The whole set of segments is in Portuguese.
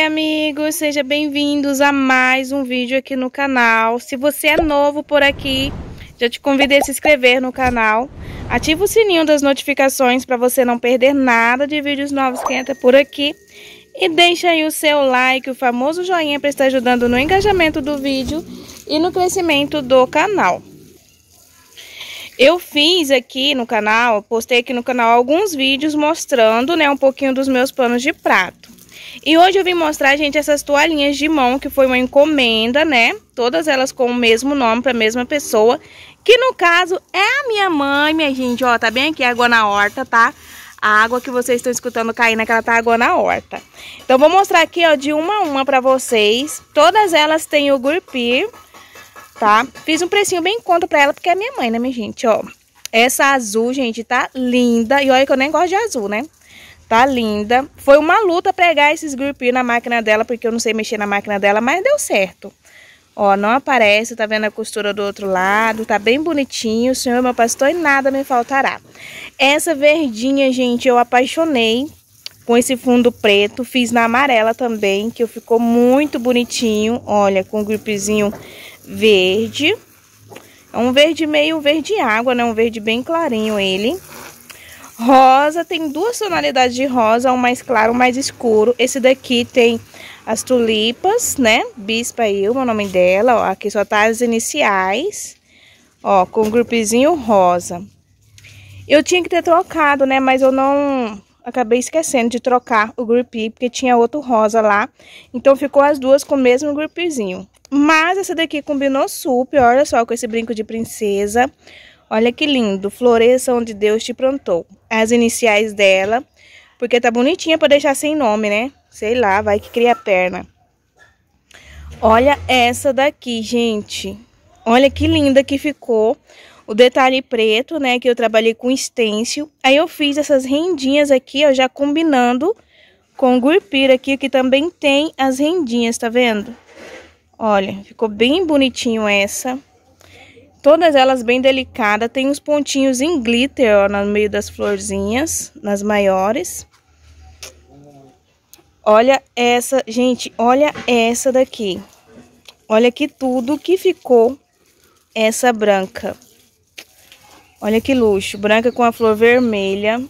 Oi amigos, sejam bem-vindos a mais um vídeo aqui no canal. Se você é novo por aqui, já te convido a se inscrever no canal. Ativa o sininho das notificações para você não perder nada de vídeos novos que entra por aqui. E deixa aí o seu like, o famoso joinha para estar ajudando no engajamento do vídeo e no crescimento do canal. Eu fiz aqui no canal, postei aqui no canal alguns vídeos mostrando né, um pouquinho dos meus panos de prato. E hoje eu vim mostrar, gente, essas toalhinhas de mão, que foi uma encomenda, né? Todas elas com o mesmo nome, para a mesma pessoa, que no caso é a minha mãe, minha gente, ó, tá bem aqui a água na horta, tá? A água que vocês estão escutando cair naquela tá água na horta. Então, vou mostrar aqui, ó, de uma a uma para vocês. Todas elas têm o gurpir, tá? Fiz um precinho bem em conta pra ela, porque é minha mãe, né, minha gente, ó. Essa azul, gente, tá linda. E olha que eu nem gosto de azul, né? Tá linda. Foi uma luta pregar esses grupinhos na máquina dela, porque eu não sei mexer na máquina dela, mas deu certo. Ó, não aparece, tá vendo a costura do outro lado, tá bem bonitinho. O Senhor meu pastor e nada me faltará. Essa verdinha, gente, eu apaixonei com esse fundo preto. Fiz na amarela também, que ficou muito bonitinho. Olha, com o gripezinho verde. É um verde meio verde água, né? Um verde bem clarinho ele. Rosa tem duas tonalidades de rosa, um mais claro, um mais escuro. Esse daqui tem as tulipas, né? Bispa Ilma, o nome dela. Ó, aqui só tá as iniciais. Ó, com um grupezinho rosa. Eu tinha que ter trocado, né? Mas eu não... Acabei esquecendo de trocar o grupi, porque tinha outro rosa lá. Então, ficou as duas com o mesmo grupizinho. Mas essa daqui combinou super, olha só, com esse brinco de princesa Olha que lindo, floresça onde Deus te plantou. As iniciais dela, porque tá bonitinha para deixar sem nome, né? Sei lá, vai que cria perna. Olha essa daqui, gente. Olha que linda que ficou. O detalhe preto, né, que eu trabalhei com stencil. Aí eu fiz essas rendinhas aqui, ó, já combinando com o gurpira aqui, que também tem as rendinhas, tá vendo? Olha, ficou bem bonitinho essa. Todas elas bem delicadas, tem uns pontinhos em glitter, ó, no meio das florzinhas, nas maiores. Olha essa, gente, olha essa daqui. Olha que tudo que ficou essa branca. Olha que luxo, branca com a flor vermelha.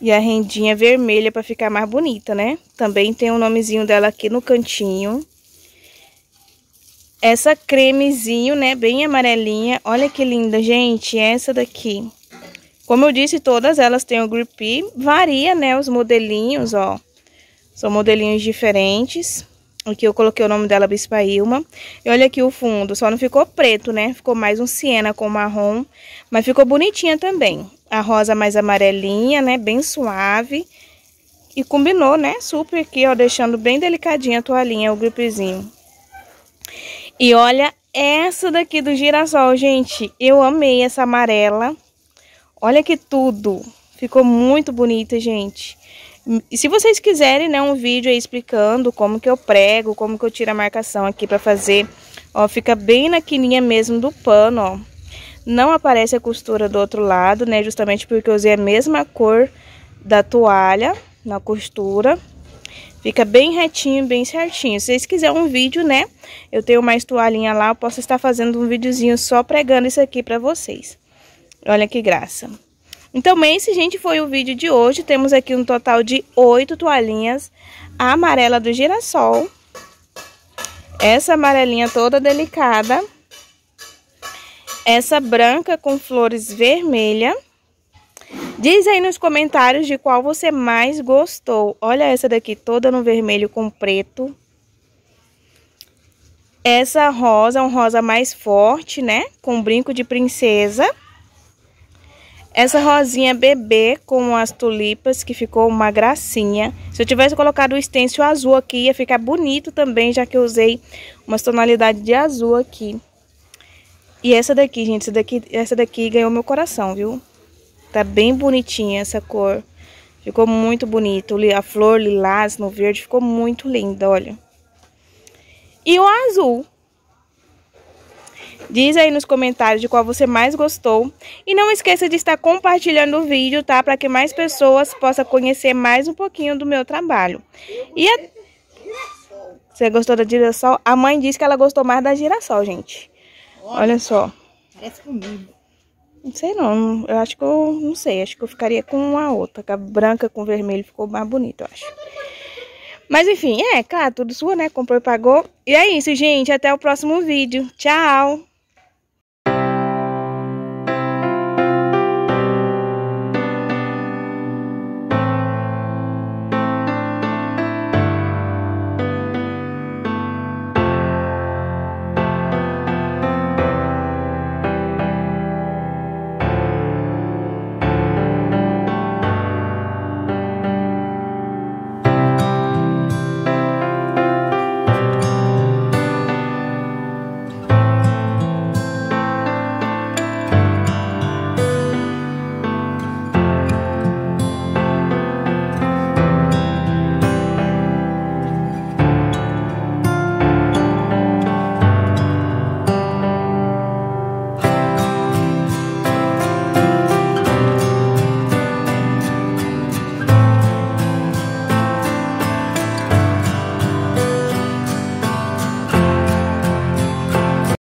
E a rendinha vermelha para ficar mais bonita, né? Também tem o um nomezinho dela aqui no cantinho essa cremezinho, né, bem amarelinha. Olha que linda, gente, essa daqui. Como eu disse, todas elas têm o grippy. Varia, né, os modelinhos, ó. São modelinhos diferentes. Aqui eu coloquei o nome dela, Bispa Ilma. E olha aqui o fundo, só não ficou preto, né? Ficou mais um siena com marrom, mas ficou bonitinha também. A rosa mais amarelinha, né? Bem suave. E combinou, né? Super aqui, ó, deixando bem delicadinha a toalhinha, o gripezinho. E olha essa daqui do girassol, gente. Eu amei essa amarela. Olha que tudo. Ficou muito bonita, gente. E se vocês quiserem, né, um vídeo aí explicando como que eu prego, como que eu tiro a marcação aqui pra fazer. Ó, fica bem na quininha mesmo do pano, ó. Não aparece a costura do outro lado, né, justamente porque eu usei a mesma cor da toalha na costura. Fica bem retinho, bem certinho. Se vocês quiserem um vídeo, né? Eu tenho mais toalhinha lá, eu posso estar fazendo um videozinho só pregando isso aqui pra vocês. Olha que graça. Então, esse, gente, foi o vídeo de hoje. Temos aqui um total de oito toalhinhas. A amarela do girassol. Essa amarelinha toda delicada. Essa branca com flores vermelha Diz aí nos comentários de qual você mais gostou. Olha essa daqui toda no vermelho com preto. Essa rosa, é um rosa mais forte, né? Com brinco de princesa. Essa rosinha bebê com as tulipas, que ficou uma gracinha. Se eu tivesse colocado o stencil azul aqui, ia ficar bonito também, já que eu usei uma tonalidade de azul aqui. E essa daqui, gente, essa daqui, essa daqui ganhou meu coração, viu? Tá bem bonitinha essa cor. Ficou muito bonito. A flor lilás no verde ficou muito linda, olha. E o azul. Diz aí nos comentários de qual você mais gostou. E não esqueça de estar compartilhando o vídeo, tá? Para que mais pessoas possam conhecer mais um pouquinho do meu trabalho. E a... Você gostou da girassol? A mãe disse que ela gostou mais da girassol, gente. Olha só. Parece comigo. Não sei não, eu acho que eu não sei, acho que eu ficaria com a outra, Com a branca com vermelho ficou mais bonito, eu acho. Mas enfim, é, claro, tudo sua, né? Comprou e pagou. E é isso, gente, até o próximo vídeo. Tchau!